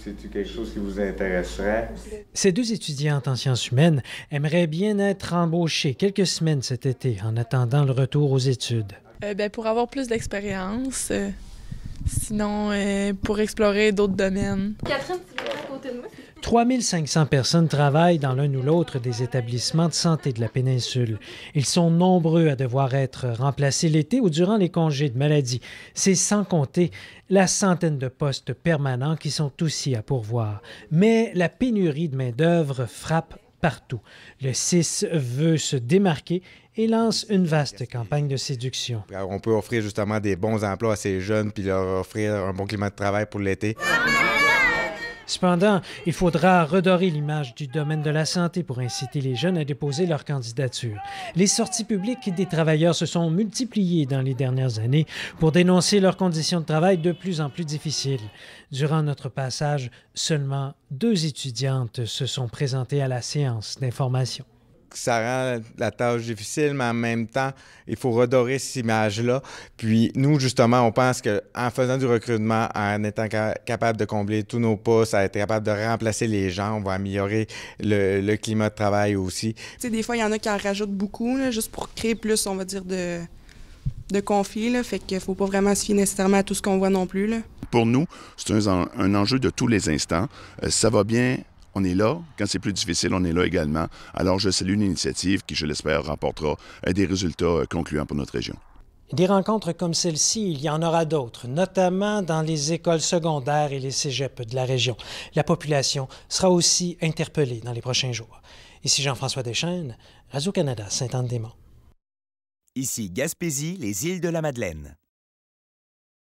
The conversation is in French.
c'est-tu quelque chose qui vous intéresserait? Ces deux étudiantes en sciences humaines aimeraient bien être embauchées quelques semaines cet été en attendant le retour aux études. Euh, ben, pour avoir plus d'expérience, euh, sinon euh, pour explorer d'autres domaines. Catherine, tu veux à côté de moi? 3500 personnes travaillent dans l'un ou l'autre des établissements de santé de la péninsule. Ils sont nombreux à devoir être remplacés l'été ou durant les congés de maladie. C'est sans compter la centaine de postes permanents qui sont aussi à pourvoir. Mais la pénurie de main-d'œuvre frappe partout. Le 6 veut se démarquer et lance une vaste campagne de séduction. On peut offrir justement des bons emplois à ces jeunes puis leur offrir un bon climat de travail pour l'été. Cependant, il faudra redorer l'image du domaine de la santé pour inciter les jeunes à déposer leur candidature. Les sorties publiques des travailleurs se sont multipliées dans les dernières années pour dénoncer leurs conditions de travail de plus en plus difficiles. Durant notre passage, seulement deux étudiantes se sont présentées à la séance d'information ça rend la tâche difficile, mais en même temps, il faut redorer cette image-là. Puis nous, justement, on pense qu'en faisant du recrutement, en étant capable de combler tous nos postes, à être capable de remplacer les gens, on va améliorer le, climat de travail aussi. Tu sais, des fois, il y en a qui en rajoutent beaucoup, juste pour créer plus, on va dire, de, de conflit. fait qu'il ne faut pas vraiment se fier nécessairement à tout ce qu'on voit non plus. Pour nous, c'est un, enjeu de tous les instants. Euh, ça va bien on est là. Quand c'est plus difficile, on est là également. Alors, je salue une initiative qui, je l'espère, remportera euh, des résultats euh, concluants pour notre région. Des rencontres comme celle-ci, il y en aura d'autres, notamment dans les écoles secondaires et les cégeps de la région. La population sera aussi interpellée dans les prochains jours. Ici Jean-François Deschênes, radio canada saint Sainte-Anne-des-Monts. Ici Gaspésie, les îles de la Madeleine.